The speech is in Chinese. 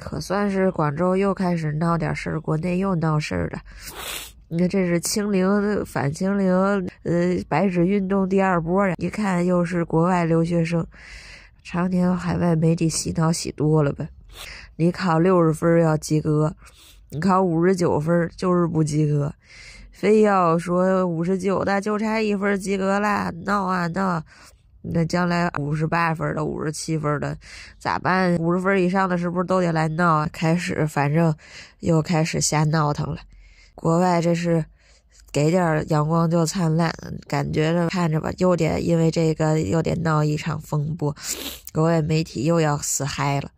可算是广州又开始闹点事儿，国内又闹事儿了。你看，这是清零反清零，呃，白纸运动第二波呀。一看又是国外留学生，常年海外媒体洗脑洗多了呗。你考六十分要及格，你考五十九分就是不及格，非要说五十九的就差一分及格了，闹啊闹！那将来五十八分的、五十七分的咋办？五十分以上的是不是都得来闹？开始，反正又开始瞎闹腾了。国外这是给点阳光就灿烂，感觉着看着吧，又得因为这个又得闹一场风波，国外媒体又要死嗨了。